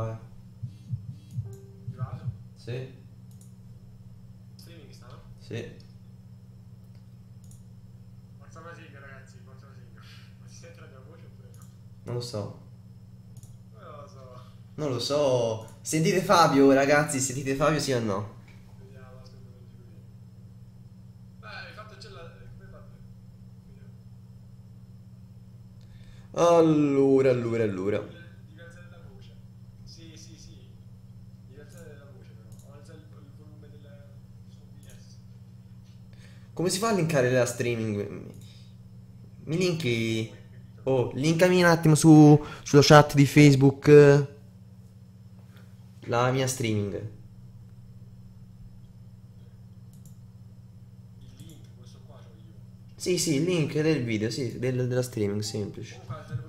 Vai. Giorgio? Sì. Streaming sta? Sì. Forza la sigla ragazzi, forza la sigla. Ma si sente la mia voce oppure no? Non lo so. Non lo so. Non lo so. Sentite Fabio ragazzi, sentite Fabio sì o no? Allora, allora, allora. Come si fa a linkare la streaming? Mi linki... Oh, linkami un attimo su, sulla chat di Facebook la mia streaming. Il link, questo qua Sì, sì, il link del video, sì, del, della streaming, semplice.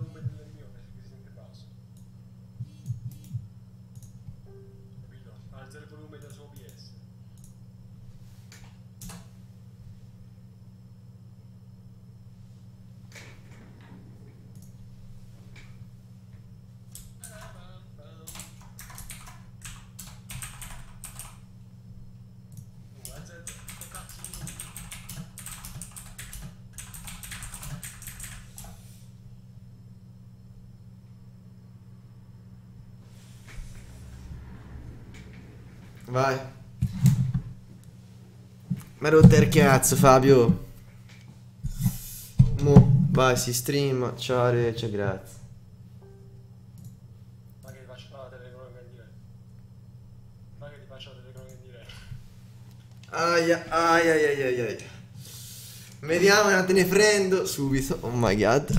Vai. Ma rotta il cazzo, Fabio. Mo, vai, si stream. Ciao, Re, ciao, grazie. Ma che ti faccio la telecronaca in Ma che ti faccio la telecronaca in Aia, aia, aia, aia, aia. Vediamo, non te ne prendo subito. Oh my god.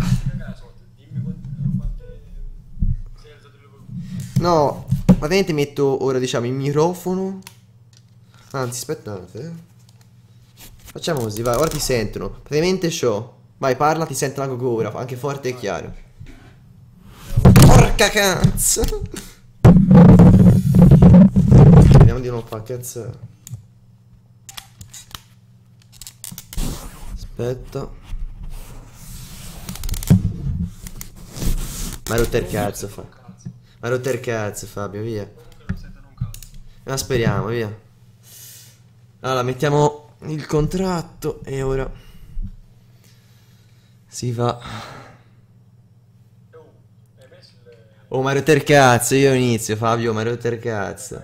No, Praticamente metto ora diciamo il microfono Anzi aspettate eh. Facciamo così vai ora ti sentono Praticamente ciò Vai parla ti sentono anche ora Anche forte e chiaro Porca cazzo Vediamo di non far cazzo Aspetta Ma rotta il cazzo fa ma rotter cazzo Fabio, via. Ma speriamo, via. Allora, mettiamo il contratto e ora si va. Oh, oh, ma rotter cazzo, io inizio Fabio, ma rotter cazzo.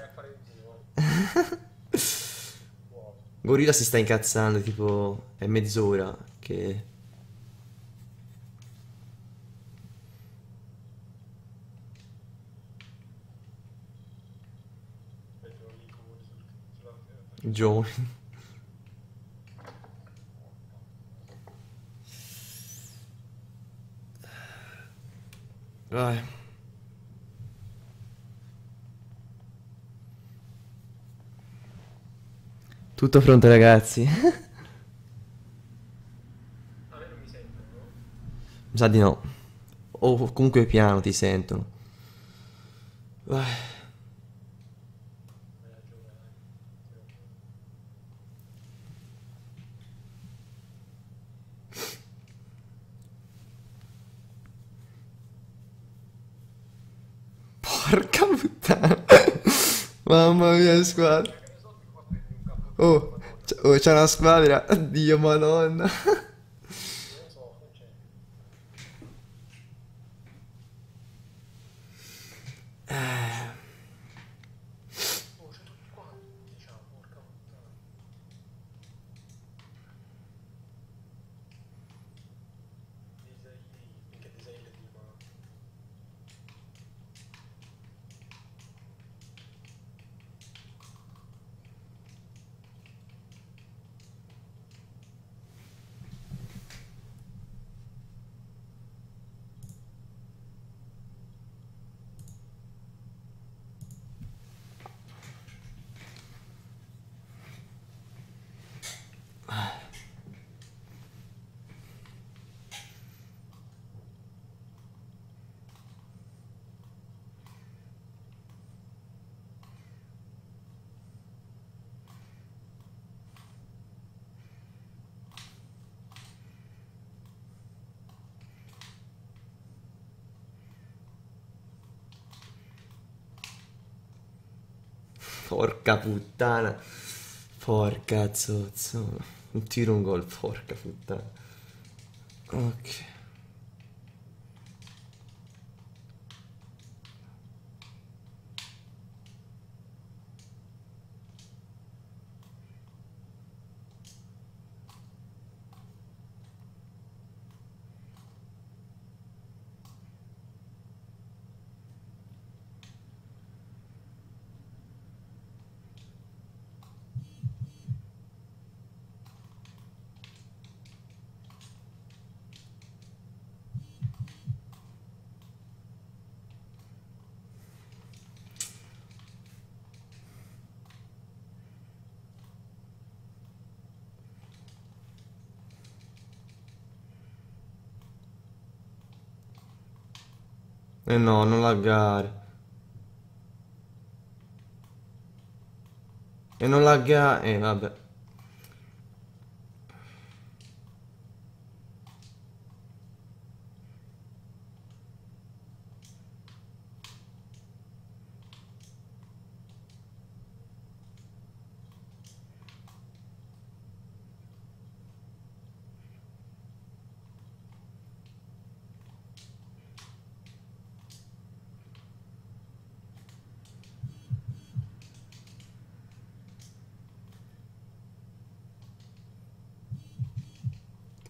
Gorilla si sta incazzando, tipo è mezz'ora che Giovani. Dai. Tutto pronto ragazzi. A me non mi sentono. sa di no. O comunque piano ti sentono. Dai. Mamma mia, le squadre. Oh, oh c'è una squadra. Dio, madonna. Porca puttana. Porca zozzola. Un tiro, un gol, porca puttana. Ok. Eh no, non laggare. E non laggare... Eh, vabbè.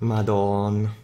Madonna.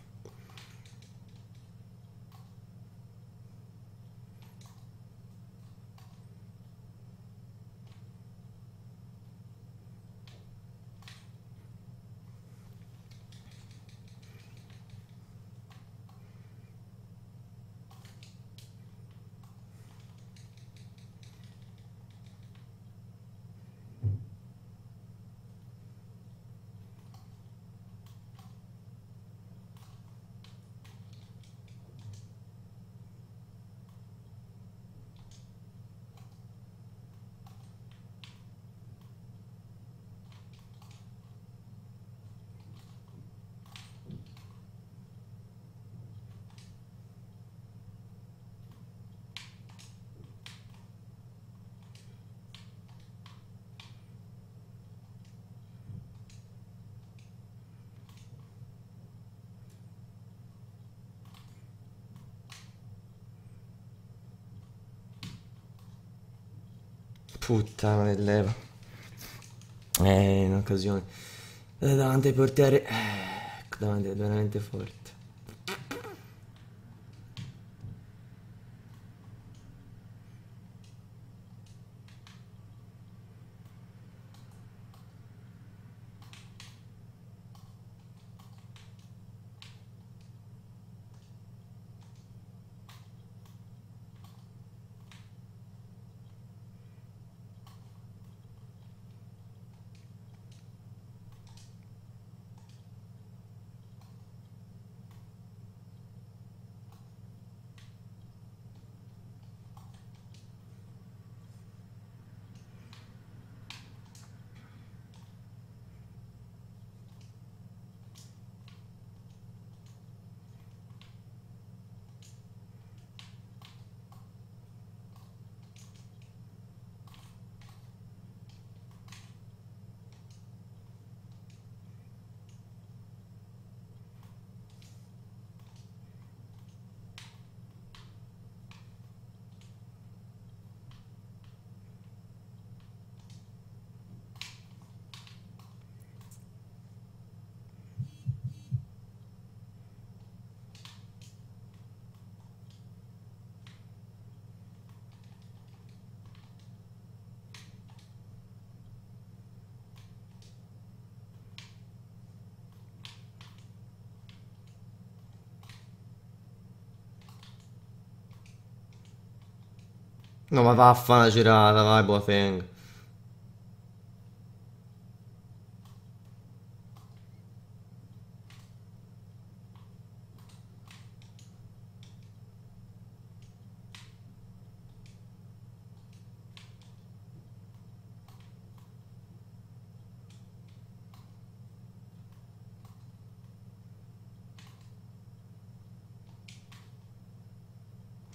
Puttana dell'Eva. Eh, in occasione. Davanti al portiere. Eh, davanti, veramente forte. No, ma vaffa una girata, vai Boateng.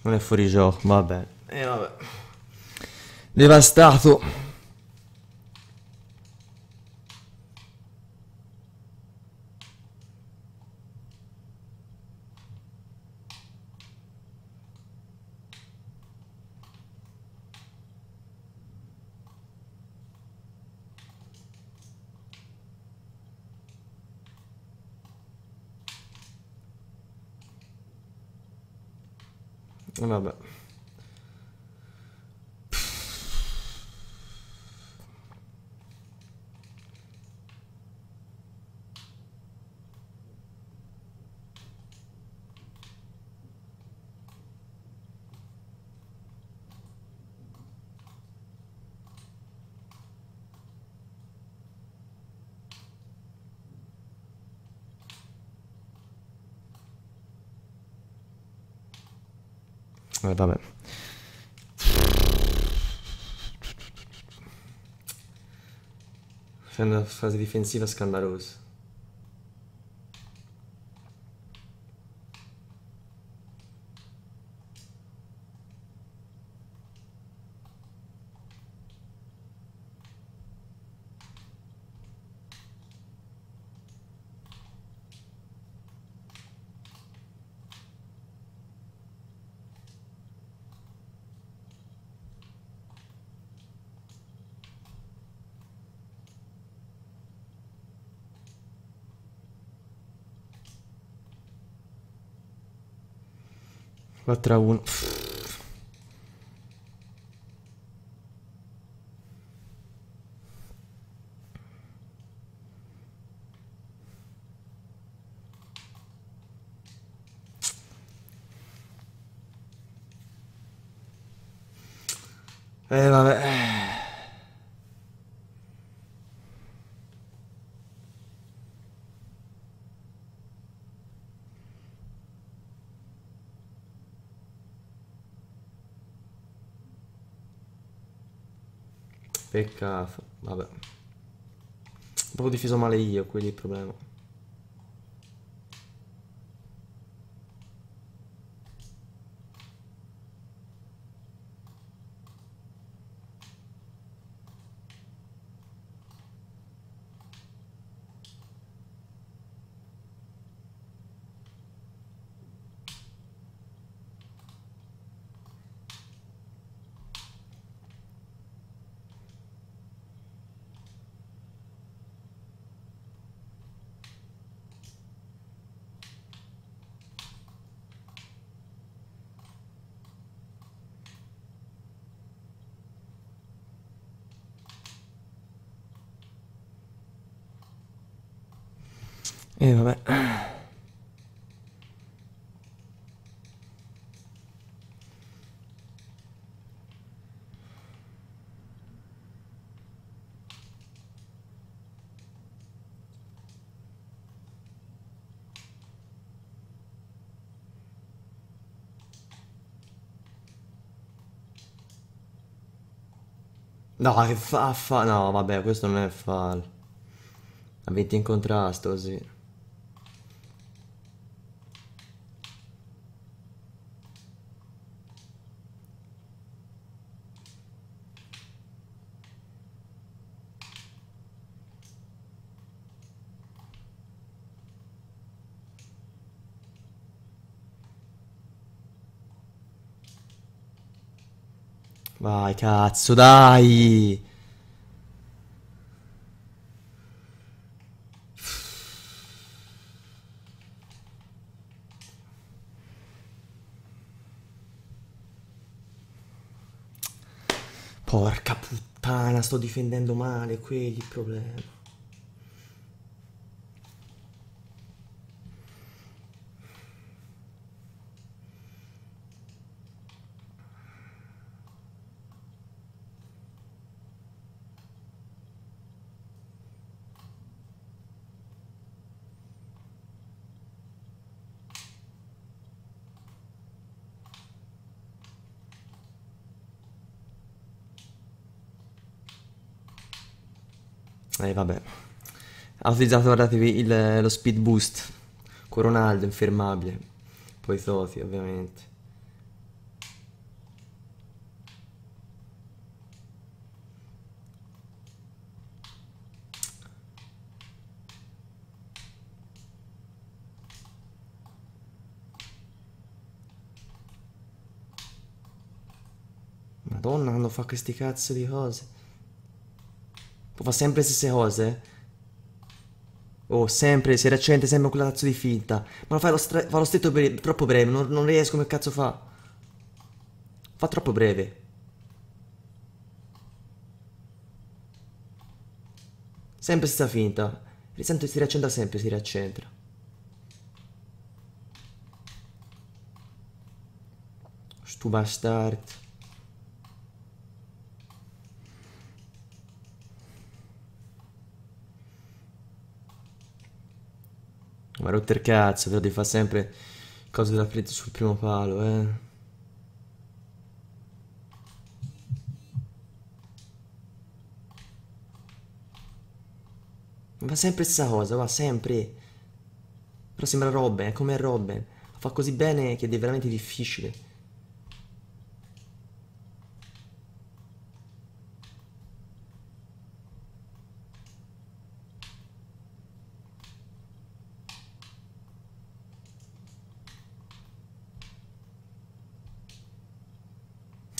Non è fuori gioco, vabbè. E eh, vabbè devastato Eh, vabbè. È una fase difensiva scandalosa. 4 a 1. cazzo, vabbè. Ho proprio difeso male io, quindi il problema. E vabbè. No, è fa, fa, no, vabbè, questo non è fall. Avete in contrasto, sì. Vai, cazzo, dai! Porca puttana, sto difendendo male, quelli il problema. ormai, vabbè. Ha utilizzato, guardatevi, il, lo speed boost con Ronaldo, infermabile. Poi Sosi, ovviamente. Madonna, quando fa questi cazzo di cose fa sempre le stesse cose. Oh, sempre, si raccende sempre quella cazzo di finta. Ma lo fa lo, fa lo stesso per, troppo breve, non, non riesco come cazzo fa. Fa troppo breve. Sempre stessa finta. Risento si riaccentra sempre, si riaccentra. Stu bastard. Ma rotter cazzo, però devi fare sempre cose della fretta sul primo palo, eh. Va sempre sta cosa, va sempre. Però sembra Robin, è come Robin. Fa così bene che è veramente difficile.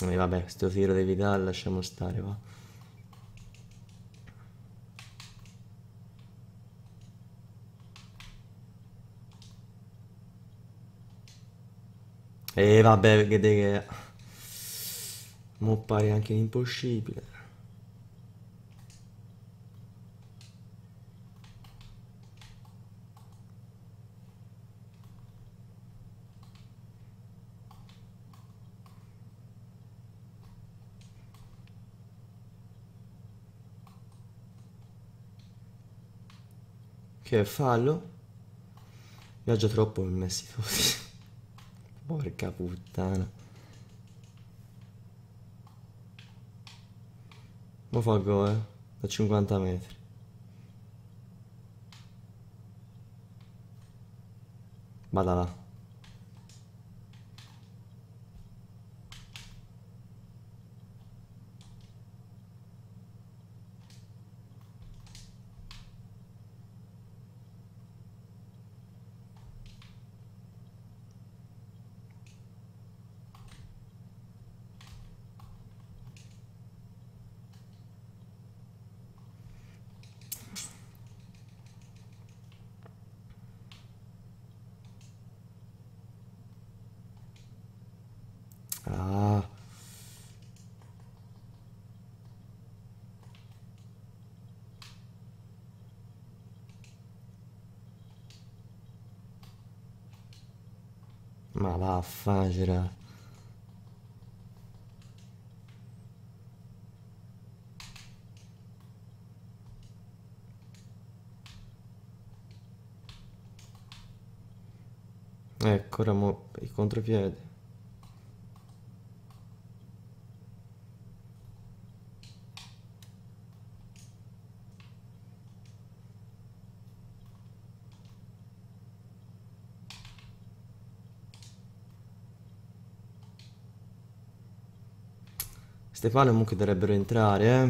E vabbè, sto tiro di Vidal lasciamo stare, va. E vabbè, perché... Mo pare anche impossibile. che è fallo. Viaggia troppo in Messico. Porca puttana. Mo fa go, eh. Da 50 metri. Vada là. facile ecco ora mo il contropiede Queste palle comunque dovrebbero entrare, eh.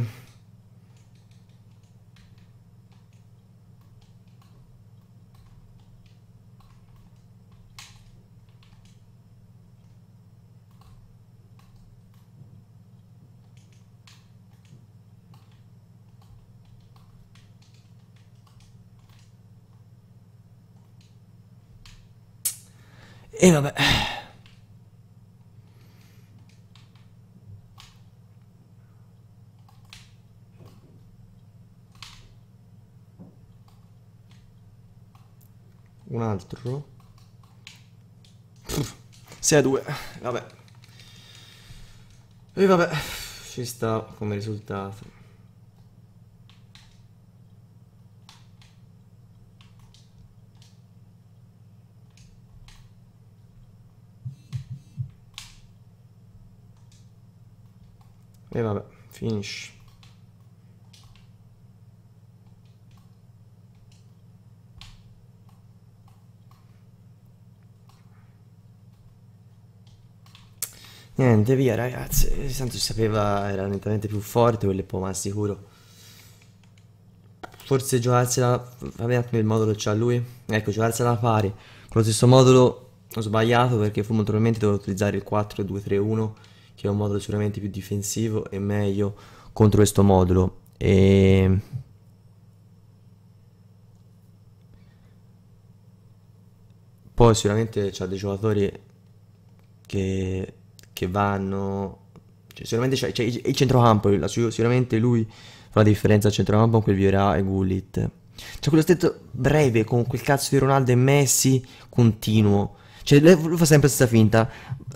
E vabbè, 6 2. Vabbè. E vabbè, ci sta come risultato. E vabbè, finisce. niente, via ragazzi. Santos eh, sapeva, era lentamente più forte, quello è ma sicuro. Forse giocarsela, fammi un attimo il modulo c'ha lui. Ecco, giocarsela pari. Con lo stesso modulo ho sbagliato perché fu molto dovevo utilizzare il 4-2-3-1, che è un modulo sicuramente più difensivo e meglio contro questo modulo. E... Poi sicuramente c'ha dei giocatori che che vanno... Cioè, sicuramente c'è, c'è il centrocampo, la, sicuramente lui fa la differenza al centrocampo con quel Vieira e Gullit. C'è quello stretto breve con quel cazzo di Ronaldo e Messi continuo. Cioè, lui fa sempre questa finta.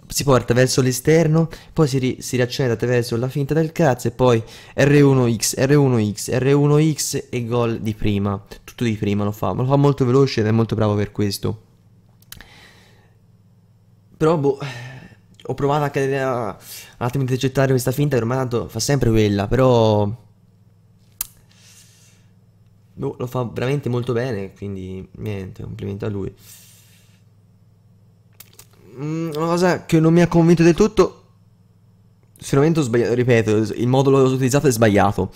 Si porta verso l'esterno, poi si, ri- si riaccende attraverso la finta del cazzo e poi R1X, R1X, R1X e gol di prima. Tutto di prima lo fa, ma lo fa molto veloce ed è molto bravo per questo. Però, boh ho provato anche a, eh, un attimo di gettare questa finta che ormai tanto fa sempre quella, però boh, lo fa veramente molto bene, quindi niente, complimenti a lui. Mm, una cosa che non mi ha convinto del tutto, sicuramente ho sbagliato, ripeto, il modulo utilizzato è sbagliato.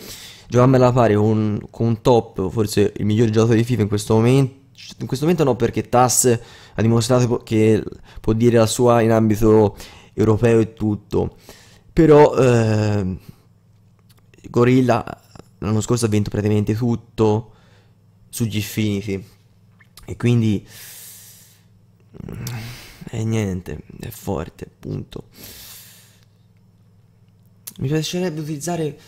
Giocarmela alla pari con, con un top, forse il miglior giocatore di FIFA in questo momento in questo momento no perché Tass ha dimostrato che può dire la sua in ambito europeo e tutto, però eh, Gorilla l'anno scorso ha vinto praticamente tutto su Gfinity e quindi mm, e eh, niente, è forte appunto. Mi piacerebbe utilizzare...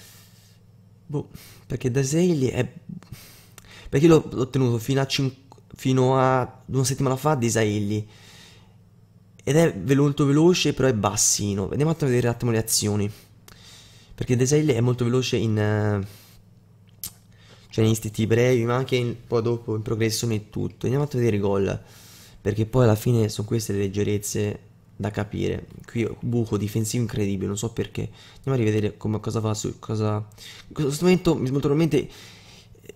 Boh, perché Daselli è... Perché l'ho, ottenuto fino a, cin... fino a una settimana fa Desailly ed è molto veloce però è bassino andiamo a vedere un attimo le azioni perché Desailly è molto veloce in eh, cioè in istanti brevi ma anche in, poi dopo in progresso nel tutto andiamo a vedere i gol perché poi alla fine sono queste le leggerezze da capire qui buco difensivo incredibile non so perché andiamo a rivedere come, cosa fa su cosa in questo momento molto probabilmente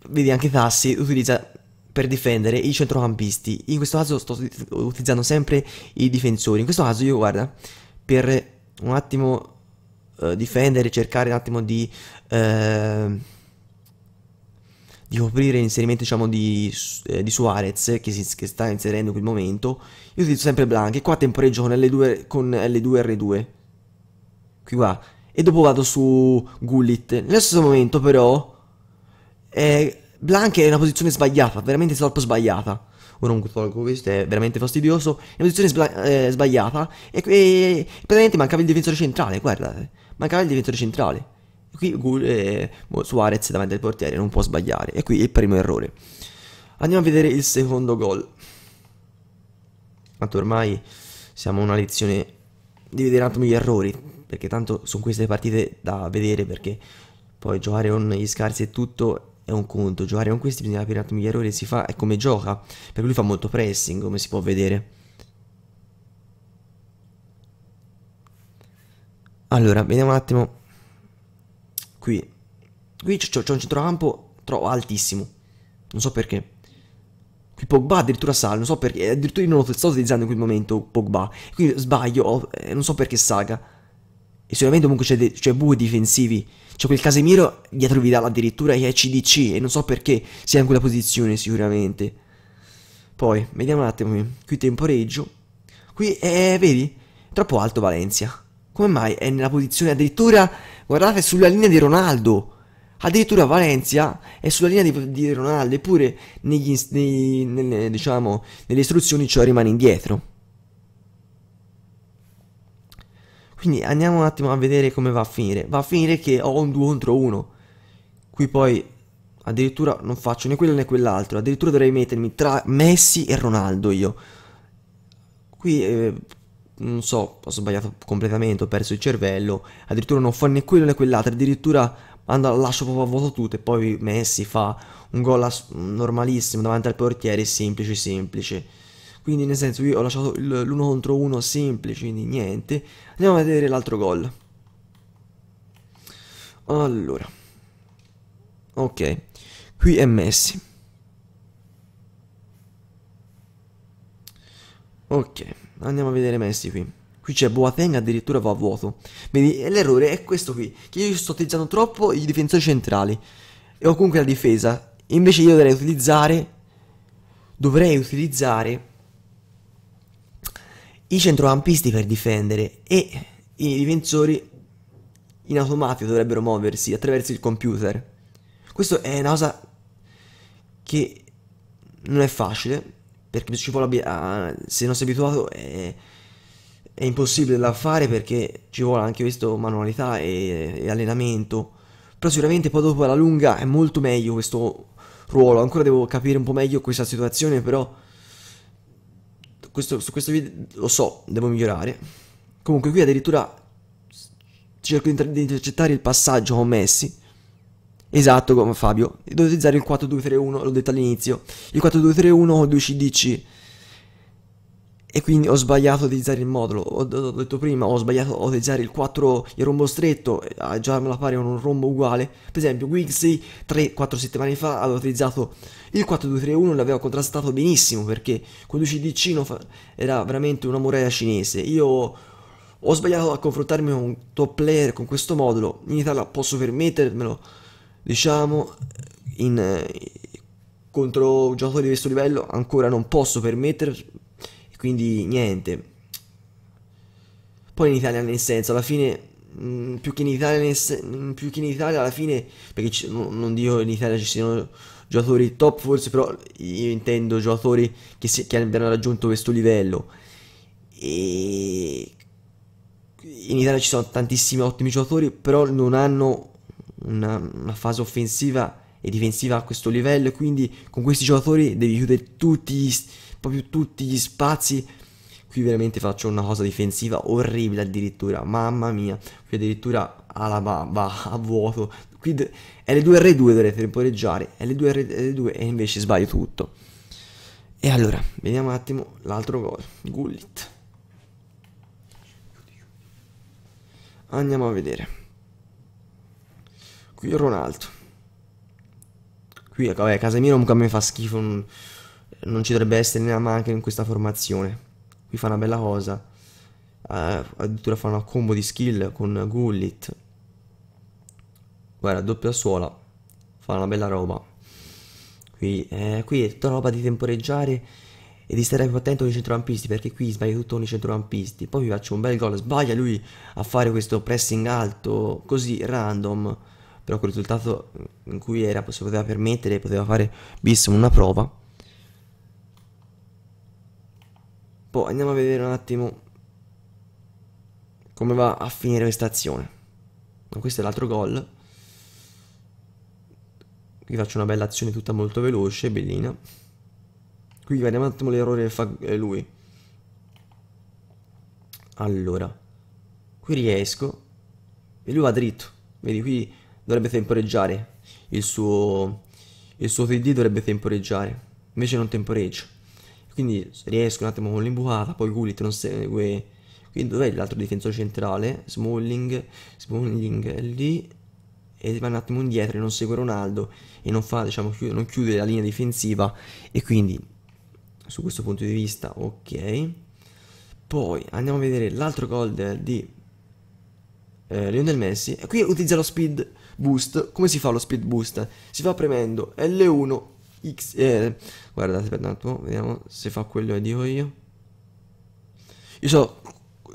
vedi anche Tassi utilizza per difendere i centrocampisti. In questo caso sto utilizzando sempre i difensori. In questo caso io, guarda, per un attimo eh, difendere, cercare un attimo di... Eh, di coprire l'inserimento diciamo di, eh, di Suarez che, si, che sta inserendo in quel momento io utilizzo sempre Blanc e qua temporeggio con L2, con L2 R2 qui qua e dopo vado su Gullit nello stesso momento però eh, Blank è una posizione sbagliata, veramente troppo sbagliata. Ora non tolgo questo, è veramente fastidioso. È una posizione eh, sbagliata. E, e eh, praticamente mancava il difensore centrale, guarda. Eh. Mancava il difensore centrale. Qui eh, Suarez davanti al portiere non può sbagliare. E qui il primo errore. Andiamo a vedere il secondo gol. Tanto ormai siamo una lezione di vedere attimo gli errori. Perché tanto sono queste partite da vedere perché poi giocare con gli scarsi e tutto è un conto, giocare con questi bisogna capire un attimo gli errori si fa È come gioca, perché lui fa molto pressing come si può vedere. Allora, vediamo un attimo qui. Qui c'è un centrocampo trovo altissimo, non so perché. Qui Pogba addirittura sale, non so perché, addirittura io non lo sto utilizzando in quel momento Pogba, Qui sbaglio, eh, non so perché Saga. E sicuramente comunque c'è, de- c'è buchi difensivi. C'è quel Casemiro dietro Vidal addirittura che è CDC e non so perché sia in quella posizione sicuramente. Poi, vediamo un attimo qui. temporeggio. Qui, eh, eh, è, vedi? Troppo alto Valencia. Come mai è nella posizione addirittura, guardate, sulla linea di Ronaldo. Addirittura Valencia è sulla linea di, di Ronaldo, eppure negli, nei, nelle, diciamo, nelle istruzioni ciò rimane indietro. Quindi andiamo un attimo a vedere come va a finire. Va a finire che ho un 2 contro 1. Qui poi addirittura non faccio né quello né quell'altro. Addirittura dovrei mettermi tra Messi e Ronaldo io. Qui eh, non so, ho sbagliato completamente, ho perso il cervello. Addirittura non fa né quello né quell'altro. Addirittura ando, lascio proprio a vuoto tutto e poi Messi fa un gol normalissimo davanti al portiere, semplice semplice quindi nel senso io ho lasciato l'1 contro 1 semplice, quindi niente. Andiamo a vedere l'altro gol. Allora, ok, qui è Messi. Ok, andiamo a vedere Messi qui. Qui c'è Boateng addirittura va a vuoto. Vedi, l'errore è questo qui, che io sto utilizzando troppo i difensori centrali. E ho comunque la difesa. Invece io dovrei utilizzare... Dovrei utilizzare i centrocampisti per difendere e i difensori in automatico dovrebbero muoversi attraverso il computer. Questo è una cosa che non è facile, perché ci vuole, ah, se non sei abituato è, è, impossibile da fare perché ci vuole anche questo manualità e, e allenamento. Però sicuramente poi dopo alla lunga è molto meglio questo ruolo, ancora devo capire un po' meglio questa situazione, però questo, su questo video lo so, devo migliorare. Comunque qui addirittura cerco di, intercettare il passaggio con Messi. Esatto, come Fabio. Devo utilizzare il 4-2-3-1, l'ho detto all'inizio. Il 4-2-3-1 con 2 CDC e quindi ho sbagliato a utilizzare il modulo, ho, ho detto prima ho sbagliato a utilizzare il 4, il rombo stretto, a ah, già me la pare un rombo uguale, per esempio Wigsy 3-4 settimane fa aveva utilizzato il 4-2-3-1 l'aveva contrastato benissimo perché con 12 DC era veramente una muraglia cinese, io ho sbagliato a confrontarmi con un top player con questo modulo, in Italia posso permettermelo, diciamo, in, contro giocatore di questo livello ancora non posso permettermelo, quindi niente. Poi in Italia nel senso, alla fine mm, più, che in Italia mm, più che in Italia alla fine perché c- non dico in Italia ci siano giocatori top forse però io intendo giocatori che, si, che abbiano raggiunto questo livello e in Italia ci sono tantissimi ottimi giocatori però non hanno una, una fase offensiva e difensiva a questo livello quindi con questi giocatori devi chiudere tutti gli proprio tutti gli spazi. Qui veramente faccio una cosa difensiva orribile addirittura, mamma mia. Qui addirittura Alaba va a vuoto. Qui L2R2 dovrete temporeggiare, L2R2 e invece sbaglio tutto. E allora, vediamo un attimo l'altro gol, Gullit. Andiamo a vedere. Qui Ronaldo. Qui, vabbè, Casemiro comunque a me fa schifo. Non non ci dovrebbe essere nella macchina in questa formazione. Qui fa una bella cosa. Uh, addirittura fa una combo di skill con Gullit. Guarda, doppia suola. Fa una bella roba. Qui, eh, qui è tutta roba di temporeggiare e di stare più attento con i centrocampisti perché qui sbaglia tutto con i centrocampisti. Poi vi faccio un bel gol, sbaglia lui a fare questo pressing alto così random, però col risultato in cui era, si poteva permettere, poteva fare bis una prova. poi andiamo a vedere un attimo come va a finire questa azione. Questo è l'altro gol. Qui faccio una bella azione tutta molto veloce, bellina. Qui vediamo un attimo l'errore che fa eh, lui. Allora, qui riesco e lui va dritto. Vedi, qui dovrebbe temporeggiare. Il suo, il suo TD dovrebbe temporeggiare. Invece non temporeggia quindi riesco un attimo con l'imbucata, poi Gullit non segue, quindi dov'è l'altro difensore centrale? Smalling, Smalling è lì, e va un attimo indietro e non segue Ronaldo e non, fa, diciamo, chiude, non chiude la linea difensiva e quindi su questo punto di vista ok poi andiamo a vedere l'altro gol di eh, Lionel Messi e qui utilizza lo speed boost come si fa lo speed boost? si fa premendo L1 X eh, guarda aspetta un attimo vediamo se fa quello che dico io io so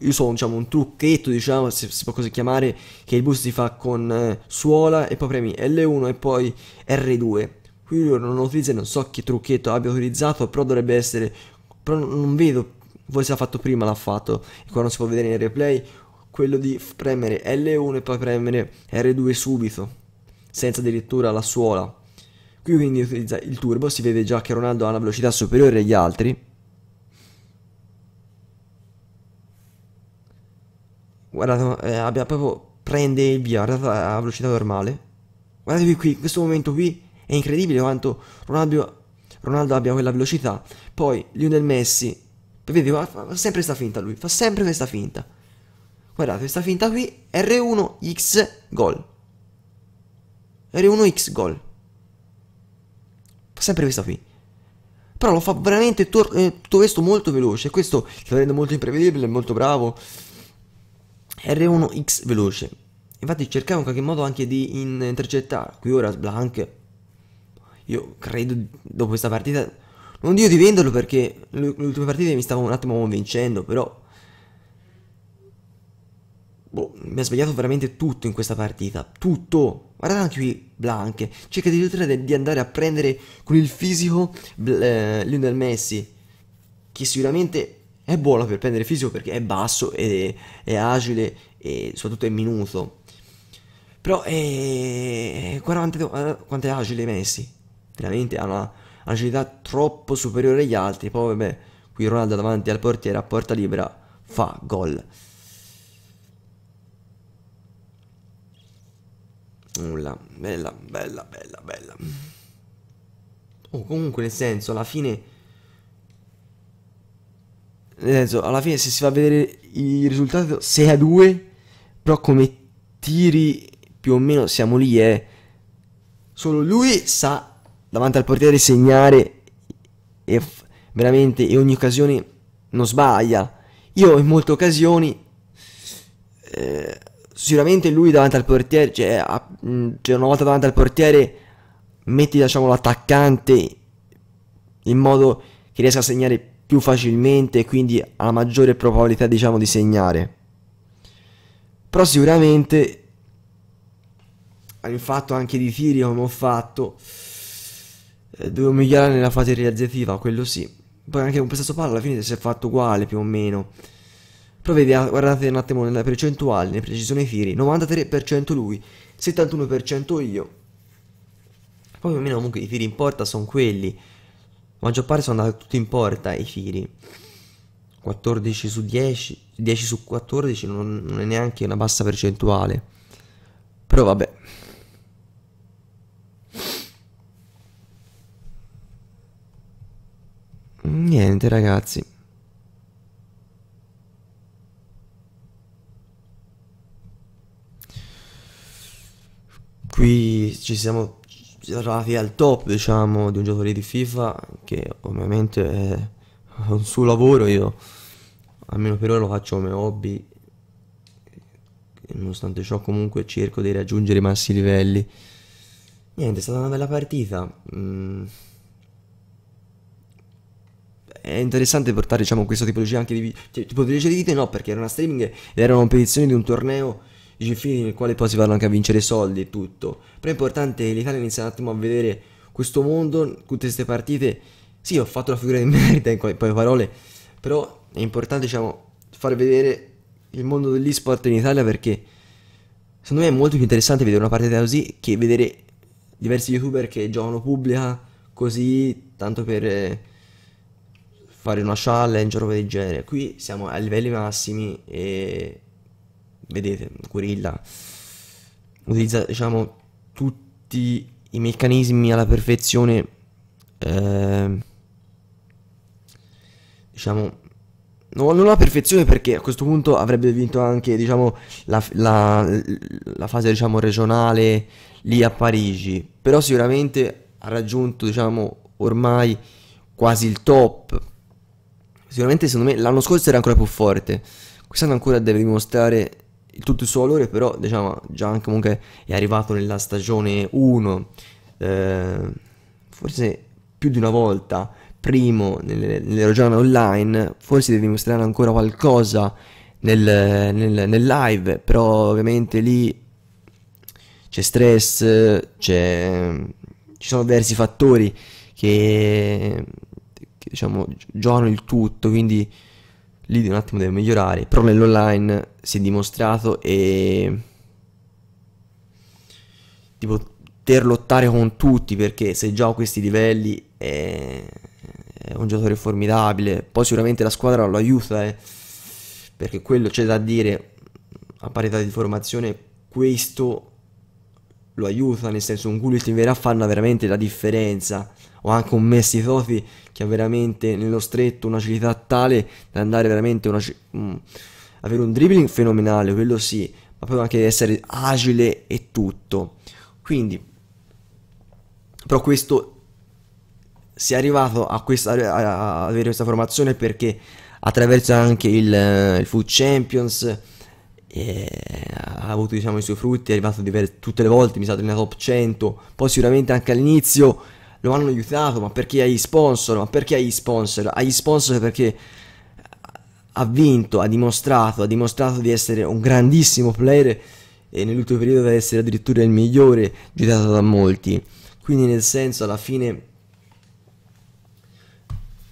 io so diciamo un trucchetto diciamo se si può così chiamare che il boost si fa con eh, suola e poi premi L1 e poi R2 qui io non lo utilizzo non so che trucchetto abbia utilizzato però dovrebbe essere però non vedo voi se l'ha fatto prima l'ha fatto e qua non si può vedere nel replay quello di premere L1 e poi premere R2 subito senza addirittura la suola Qui quindi utilizza il turbo, si vede già che Ronaldo ha una velocità superiore agli altri. Guardate, eh, abbia proprio prende il via, guardate a velocità normale. Guardatevi qui, in questo momento qui è incredibile quanto Ronaldo, Ronaldo abbia quella velocità. Poi Lionel Messi, vedete, fa, fa sempre questa finta lui, fa sempre questa finta. Guardate, questa finta qui, R1X gol. R1X gol. Fa sempre questa qui. Però lo fa veramente tutto eh, questo molto veloce. Questo lo rende molto imprevedibile, molto bravo. R1X veloce. Infatti cercavo in qualche modo anche di intercettare. Qui ora Blank. Io credo dopo questa partita... Non dico di venderlo perché le ultime partite mi stavo un attimo convincendo, però... Boh, mi ha svegliato veramente tutto in questa partita. Tutto. Guardate anche qui Blanche, cerca di di andare a prendere con il fisico eh, Lionel Messi, che sicuramente è buono per prendere fisico perché è basso, è, è agile e soprattutto è minuto. Però è... guarda eh, quanto, eh, quanto è agile Messi, veramente ha una agilità troppo superiore agli altri. Poi vabbè, qui Ronaldo davanti al portiere a porta libera fa gol. nulla. Bella, bella, bella, bella. Mm. Oh, comunque nel senso, alla fine... Nel senso, alla fine se si va a vedere il risultato 6 a 2, però come tiri più o meno siamo lì, eh. Solo lui sa davanti al portiere segnare e veramente in ogni occasione non sbaglia. Io in molte occasioni eh, sicuramente lui davanti al portiere, cioè, a, mm, cioè una volta davanti al portiere, metti diciamo, l'attaccante in modo che riesca a segnare più facilmente e quindi ha la maggiore probabilità diciamo, di segnare. Però sicuramente il fatto anche di tiri come ho fatto eh, dovevo migliorare nella fase realizzativa, quello sì. Poi anche con questo palla alla fine si è fatto uguale più o meno. Poi vedi, guardate un attimo nelle percentuali, nelle precisioni firi, 93% lui, 71% io. Poi più comunque i firi in porta sono quelli. La maggior parte sono andati tutti in porta i firi. 14 su 10, 10 su 14 non, non è neanche una bassa percentuale. Però vabbè. Niente ragazzi. qui ci siamo trovati al top diciamo di un giocatore di FIFA che ovviamente è un suo lavoro io almeno per ora lo faccio come hobby nonostante ciò comunque cerco di raggiungere i massi livelli niente è stata una bella partita mm. è interessante portare diciamo questa tipologia anche di, cioè, tipologia di video no perché era una streaming ed era una competizione di un torneo dice film nel quale poi si vanno anche a vincere soldi e tutto. Però è importante l'Italia inizia un attimo a vedere questo mondo, tutte queste partite. Sì, ho fatto la figura di merita in poche parole, però è importante diciamo far vedere il mondo dell'esport in Italia perché secondo me è molto più interessante vedere una partita così che vedere diversi youtuber che giocano pubblica così tanto per eh, fare una challenge o roba del genere. Qui siamo ai livelli massimi e vedete, Gorilla utilizza diciamo tutti i meccanismi alla perfezione eh, diciamo non alla perfezione perché a questo punto avrebbe vinto anche diciamo la, la, la fase diciamo regionale lì a Parigi però sicuramente ha raggiunto diciamo ormai quasi il top sicuramente secondo me l'anno scorso era ancora più forte quest'anno ancora deve dimostrare tutto il suo valore però diciamo Gian comunque è arrivato nella stagione 1 eh, forse più di una volta primo nelle, nelle online forse devi mostrare ancora qualcosa nel, nel, nel live però ovviamente lì c'è stress c'è, ci sono diversi fattori che, che diciamo giocano il tutto quindi lì un attimo deve migliorare, però nell'online si è dimostrato e di poter lottare con tutti perché se già ho questi livelli è, eh, è un giocatore formidabile, poi sicuramente la squadra lo aiuta eh. perché quello c'è da dire a parità di formazione questo lo aiuta, nel senso un Gullit in vera fanno veramente la differenza, o anche un Messi Toti che ha veramente nello stretto un'agilità tale da andare veramente una, mh, mm, avere un dribbling fenomenale, quello sì, ma proprio anche essere agile e tutto. Quindi, però questo si è arrivato a, questa, a avere questa formazione perché attraverso anche il, eh, il Food Champions eh, ha avuto diciamo, i suoi frutti, è arrivato diverse, tutte le volte, mi sa, nella top 100, poi sicuramente anche all'inizio lo hanno aiutato, ma perché agli sponsor? Ma perché agli sponsor? Agli sponsor perché ha vinto, ha dimostrato, ha dimostrato di essere un grandissimo player e nell'ultimo periodo di essere addirittura il migliore girato da molti. Quindi nel senso alla fine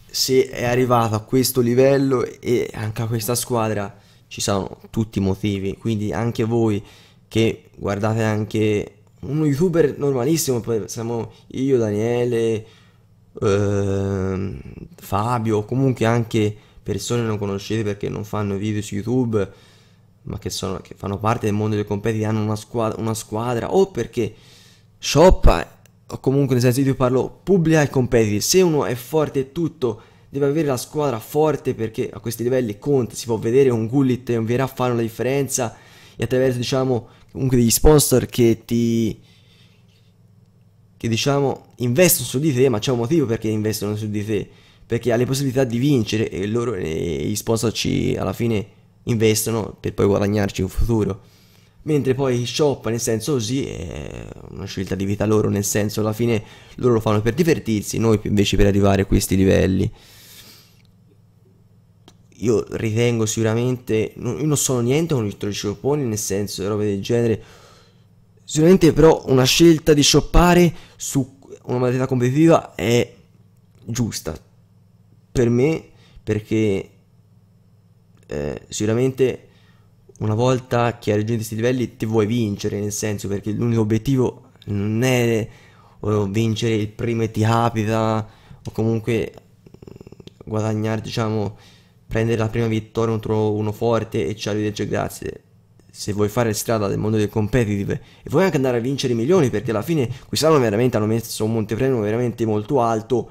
se è arrivato a questo livello e anche a questa squadra ci sono tutti i motivi, quindi anche voi che guardate anche uno youtuber normalissimo, siamo io, Daniele, eh, Fabio, comunque anche persone non conoscete perché non fanno video su YouTube, ma che, sono, che fanno parte del mondo del competitive, hanno una squadra, una squadra o perché shoppa, o comunque nel senso io parlo pubblica e competitive, se uno è forte e tutto deve avere la squadra forte perché a questi livelli conta, si può vedere un Gullit e un Vieira fare una differenza e attraverso diciamo comunque degli sponsor che ti che diciamo investono su di te, ma c'è un motivo perché investono su di te, perché ha le possibilità di vincere e loro e eh, gli sponsor ci alla fine investono per poi guadagnarci in futuro. Mentre poi shop, nel senso così, è una scelta di vita loro, nel senso alla fine loro lo fanno per divertirsi, noi invece per arrivare a questi livelli io ritengo sicuramente, non, io non sono niente con il Trociponi, nel senso di robe del genere, sicuramente però una scelta di shoppare su una modalità competitiva è giusta per me perché eh, sicuramente una volta che hai raggiunto questi livelli ti vuoi vincere nel senso perché l'unico obiettivo non è vincere il primo e ti capita o comunque guadagnare diciamo prendere la prima vittoria contro uno forte e ciao arrivederci grazie se vuoi fare strada nel mondo del competitive e vuoi anche andare a vincere milioni perché alla fine quest'anno veramente hanno messo un montepremio veramente molto alto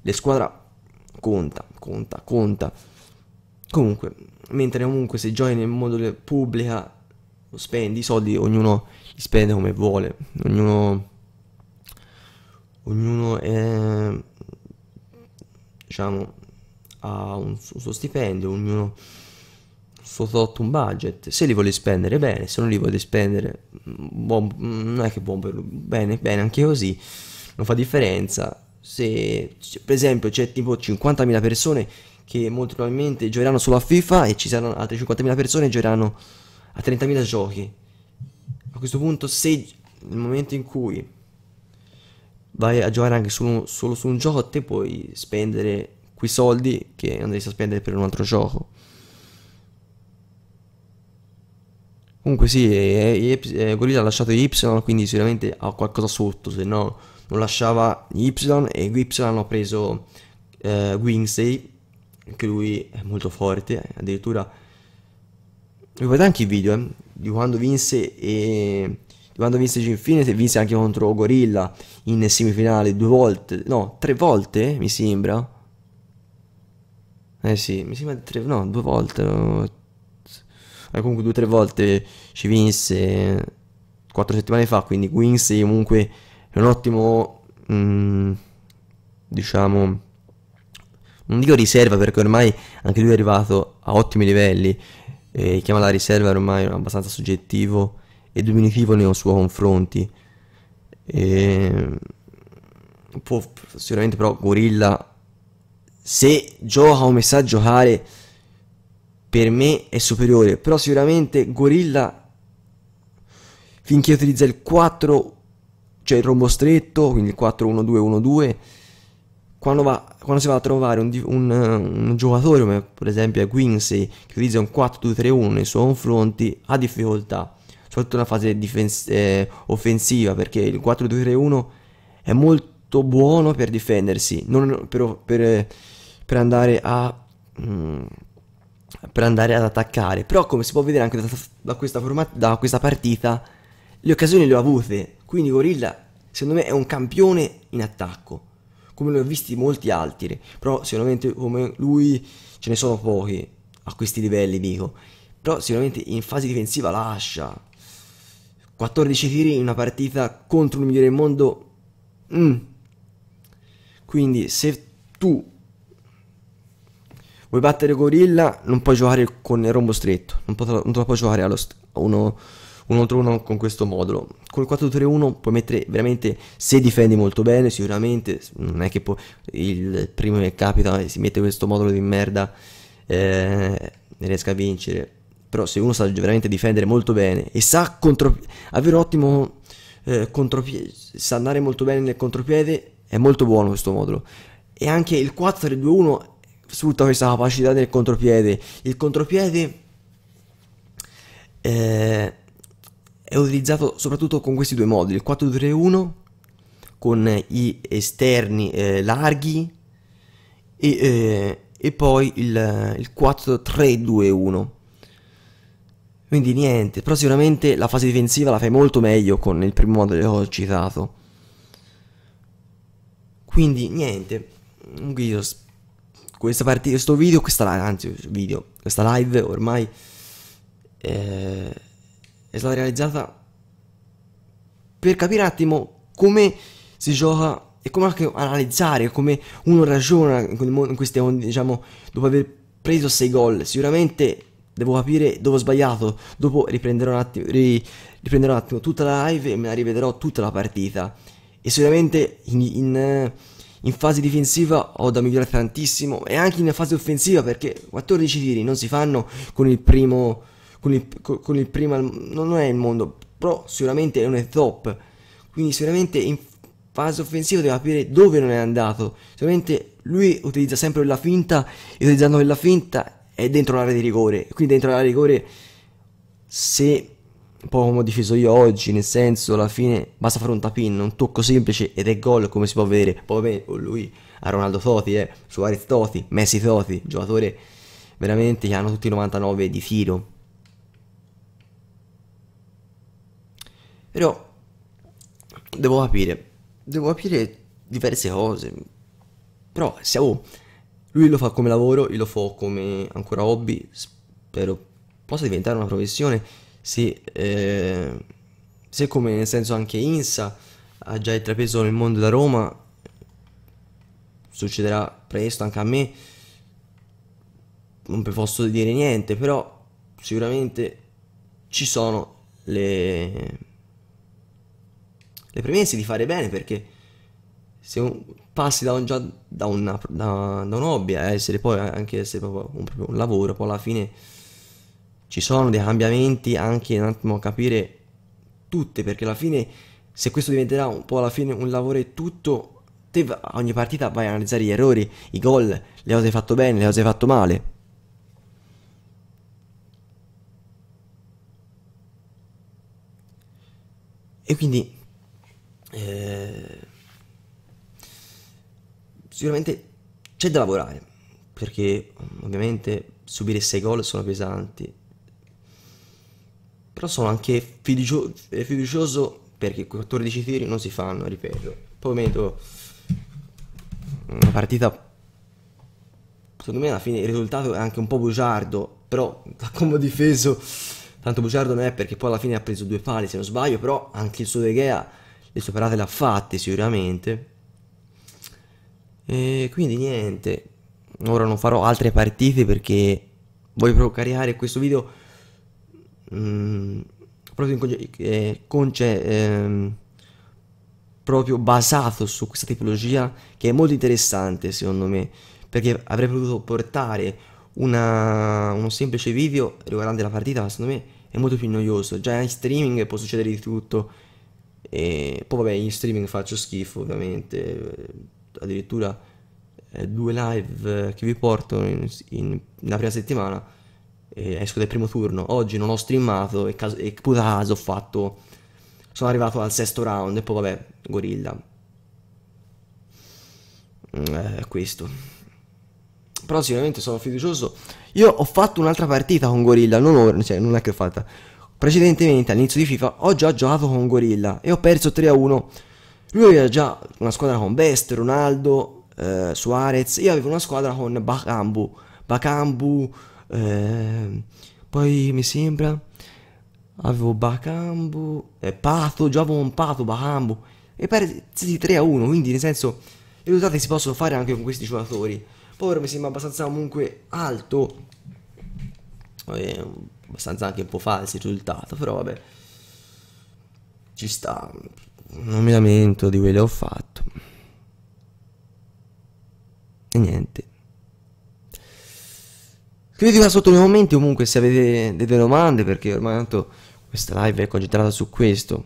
le squadre conta conta conta comunque mentre comunque se giochi nel mondo del pubblica spendi i soldi ognuno li spende come vuole ognuno ognuno è diciamo ha un suo stipendio, ognuno sotto un budget, se li vuole spendere bene, se non li vuole spendere mm, buon, mm, non è che buon per lui, bene, bene, anche così non fa differenza. Se per esempio c'è tipo 50.000 persone che molto probabilmente giocheranno solo a FIFA e ci saranno altre 50.000 persone che giocheranno a 30.000 giochi. A questo punto se nel momento in cui vai a giocare anche solo, solo su un gioco te puoi spendere quei soldi che andresti a spendere per un altro gioco. Comunque sì, e, e, e Gorilla ha lasciato Y, quindi sicuramente ha qualcosa sotto, se no non lasciava Y e Y hanno preso eh, Wingsay, che lui è molto forte, eh, addirittura guardate anche i video eh, di quando vinse e di quando vinse infinite vinse anche contro Gorilla in semifinale due volte, no, tre volte mi sembra eh sì, mi sembra tre, no, due volte. No. Eh, comunque due o tre volte ci vinse quattro settimane fa, quindi Quincy comunque è un ottimo, mh, mm, diciamo, non dico riserva perché ormai anche lui è arrivato a ottimi livelli, eh, chiama la riserva ormai abbastanza soggettivo e diminutivo nei suoi confronti. E... Ehm, può, sicuramente però Gorilla se gioca o sa giocare per me è superiore però sicuramente Gorilla finché utilizza il 4 cioè il rombo stretto quindi il 4-1-2-1-2 quando, va, quando si va a trovare un, un, un giocatore come per esempio Quincy che utilizza un 4-2-3-1 nei suoi confronti ha difficoltà soprattutto nella fase eh, offensiva perché il 4-2-3-1 è molto buono per difendersi non per, per per andare a... Mm, per andare ad attaccare. Però come si può vedere anche da, da, questa, forma, da questa, partita, le occasioni le ho avute. Quindi Gorilla, secondo me, è un campione in attacco. Come ne ho visti molti altri. Però sicuramente come lui ce ne sono pochi a questi livelli, dico. Però sicuramente in fase difensiva lascia. 14 tiri in una partita contro il migliore del mondo. Mm. Quindi se tu Vuoi battere Gorilla? Non puoi giocare con il rombo stretto. Non, potrà, non te lo puoi giocare allo uno, uno contro uno con questo modulo. Con il 4-2-3-1 puoi mettere veramente. Se difendi molto bene, sicuramente. Non è che può, il primo che capita si mette questo modulo di merda eh, e riesca a vincere. Però se uno sa veramente difendere molto bene e sa contro, avere un ottimo eh, contropiede, sa andare molto bene nel contropiede, è molto buono questo modulo. E anche il 4-3-2-1 sfrutta questa capacità del contropiede. Il contropiede eh, è utilizzato soprattutto con questi due modi, il 4-2-1 con gli esterni eh, larghi e, eh, e, poi il, eh, il 4-3-2-1. Quindi niente, però sicuramente la fase difensiva la fai molto meglio con il primo modo che ho citato. Quindi niente, un guido questa partita, questo video, questa anzi, video, questa live ormai eh, è stata realizzata per capire un attimo come si gioca e come anche analizzare, come uno ragiona in queste onde, diciamo, dopo aver preso 6 gol. Sicuramente devo capire dove ho sbagliato, dopo riprenderò un attimo, ri, riprenderò un attimo tutta la live e me la rivedrò tutta la partita. E sicuramente in, in in fase difensiva ho da migliorare tantissimo e anche in fase offensiva perché 14 tiri non si fanno con il primo con il, con il primo non è il mondo però sicuramente è un top quindi sicuramente in fase offensiva deve capire dove non è andato sicuramente lui utilizza sempre la finta e utilizzando quella finta è dentro l'area di rigore quindi dentro l'area di rigore se un po' come ho difeso io oggi, nel senso alla fine basta fare un tapin, un tocco semplice ed è gol come si può vedere. Poi vabbè, oh lui, a Ronaldo Toti, eh, Suarez Toti, Messi Toti, giocatore veramente che hanno tutti i 99 di tiro. Però devo capire, devo capire diverse cose. Però siamo oh, lui lo fa come lavoro, io lo fa come ancora hobby, spero possa diventare una professione se, eh, se come nel senso anche Insa ha già intrapreso nel mondo da Roma, succederà presto anche a me, non posso dire niente, però sicuramente ci sono le, le premesse di fare bene perché se passi da un, già da, una, da, da un hobby a eh, essere poi anche essere proprio un, proprio un lavoro, poi alla fine ci sono dei cambiamenti anche un attimo a capire tutte perché alla fine se questo diventerà un po' alla fine un lavoretto tutto te ogni partita vai a analizzare gli errori i gol le cose fatto bene le cose fatto male e quindi eh, sicuramente c'è da lavorare perché ovviamente subire 6 gol sono pesanti però sono anche fiducio- eh, fiducioso perché 14 tiri non si fanno, ripeto. Poi metto una partita secondo me alla fine il risultato è anche un po' bugiardo, però da come ho difeso tanto bugiardo non è perché poi alla fine ha preso due pali se non sbaglio, però anche il suo De Gea le sue parate le ha fatte sicuramente. E quindi niente, ora non farò altre partite perché voglio proprio caricare questo video mh, eh, proprio, conge- eh, conge- ehm, proprio basato su questa tipologia che è molto interessante secondo me perché avrei potuto portare una, uno semplice video riguardante la partita ma secondo me è molto più noioso già in streaming può succedere di tutto e poi vabbè in streaming faccio schifo ovviamente addirittura eh, due live che vi porto in, in, nella prima settimana eh, esco dal primo turno, oggi non ho streamato e, caso, e pure caso ho fatto... Sono arrivato al sesto round e poi vabbè, gorilla. Mm, eh, questo. Però sicuramente sono fiducioso. Io ho fatto un'altra partita con Gorilla, non ora, cioè non è che ho fatta. Precedentemente all'inizio di FIFA ho già giocato con Gorilla e ho perso 3 a 1. Lui aveva già una squadra con Best, Ronaldo, eh, Suarez. Io avevo una squadra con Bakambu. Bakambu, eh, poi mi sembra avevo Bacambu, eh, Pato, già avevo un Pato, Bacambu e pare sì, 3 a 1, quindi nel senso i risultati si possono fare anche con questi giocatori. Povero mi sembra abbastanza comunque alto, eh, abbastanza anche un po' falso il risultato, però vabbè, ci sta, non mi lamento di quello che ho fatto. E niente. Scrivete qua sotto nei commenti comunque se avete delle domande perché ormai tanto questa live è concentrata su questo.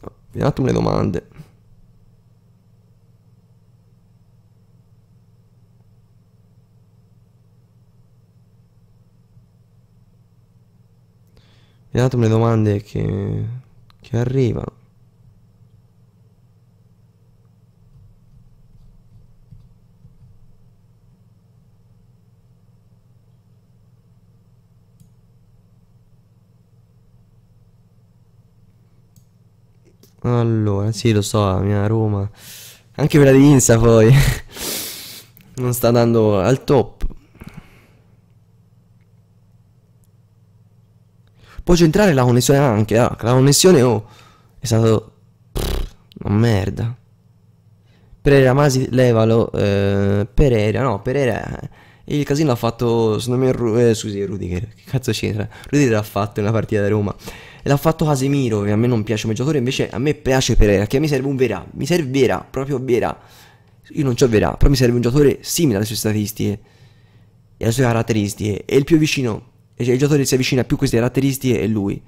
Vi oh, vediamo un attimo le domande. Vi un attimo le domande che, che arrivano. Allora, sì, lo so, la mia Roma. Anche quella di Insa poi. non sta andando al top. Può centrare la connessione anche. Ah, la connessione, oh, è stato... una merda. Pereira, Masi, Levalo, eh, Pereira, no, Pereira... Eh, il casino ha fatto, secondo me, Ru eh, scusi, Rudiger, che cazzo c'entra? Rudiger ha fatto una partita da Roma l'ha fatto Casemiro, che a me non piace come giocatore, invece a me piace Pereira, che a me serve un Vera, mi serve Vera, proprio Vera. Io non c'ho Vera, però mi serve un giocatore simile alle sue statistiche e alle sue caratteristiche, e il più vicino, cioè il giocatore che si avvicina più a queste caratteristiche è lui.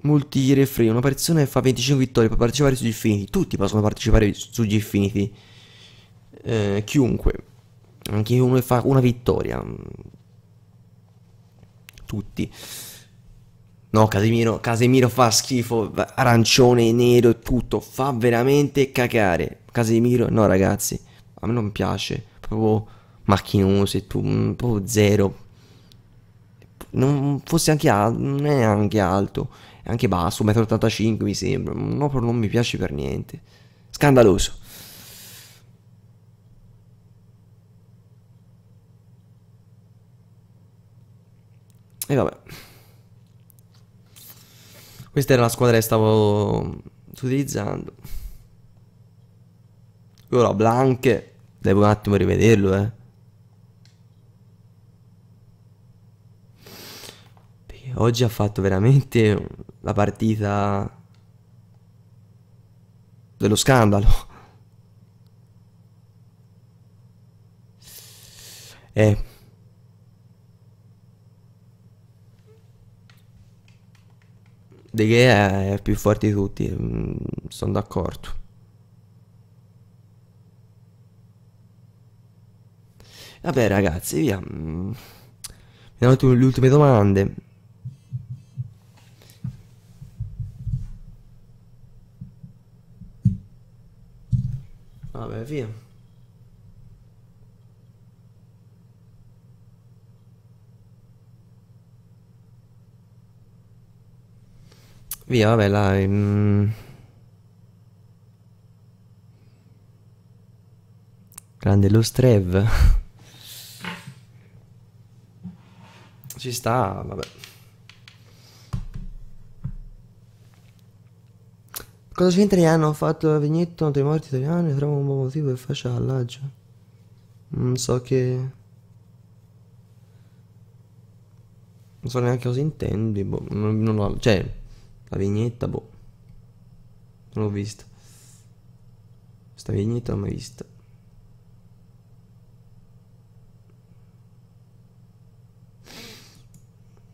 Multi refree, una persona che fa 25 vittorie può partecipare sugli infiniti. tutti possono partecipare sugli infiniti. eh, chiunque, anche uno che fa una vittoria, tutti. No, Casemiro, Casemiro fa schifo, arancione, nero e tutto, fa veramente cagare. Casemiro, no ragazzi, a me non piace, proprio macchinoso e tu, mm, proprio zero. Non fosse anche alto, non è anche alto, è anche basso, 1,85 mi sembra, no, non mi piace per niente. Scandaloso. E vabbè. Questa era la squadra che stavo utilizzando. Ora Blanche. Devo un attimo rivederlo, eh. oggi ha fatto veramente la partita dello scandalo. Eh. De Gea è più forte di tutti, mm, sono d'accordo. Vabbè ragazzi, via. Vediamo mm. le ultime domande. Vabbè, via. Via, vabbè, là... Um... Grande lo Strev. Ci sta, vabbè. Cosa c'entra hanno fatto la vignetta dei morti italiani? Trovo un buon motivo che faccia l'allaggio. Non so che... Non so neanche cosa intendi, boh, non, non lo... Cioè, la vignetta, boh. Non l'ho vista. Questa vignetta non l'ho mai vista.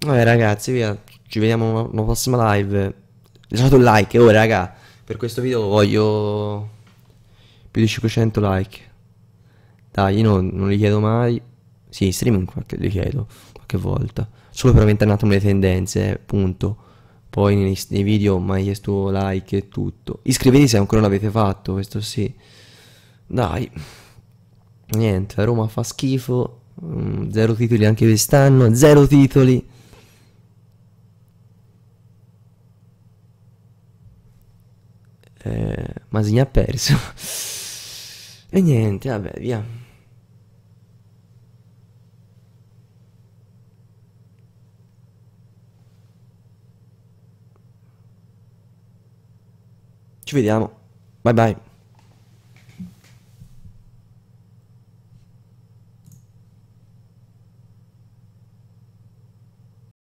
Vabbè ragazzi, via. Ci vediamo alla prossima live. Lasciate un like, oh raga. Per questo video voglio più di 500 like. Dai, io non, non li chiedo mai. Sì, streaming qualche, li chiedo qualche volta. Solo per avventarmi le tendenze, punto poi nei, nei video mi hai chiesto like e tutto. Iscrivetevi se ancora non l'avete fatto, questo sì. Dai, niente, la Roma fa schifo, mm, zero titoli anche quest'anno, zero titoli. Eh, Masigna ha perso. e niente, vabbè, via. Ci vediamo. Bye bye.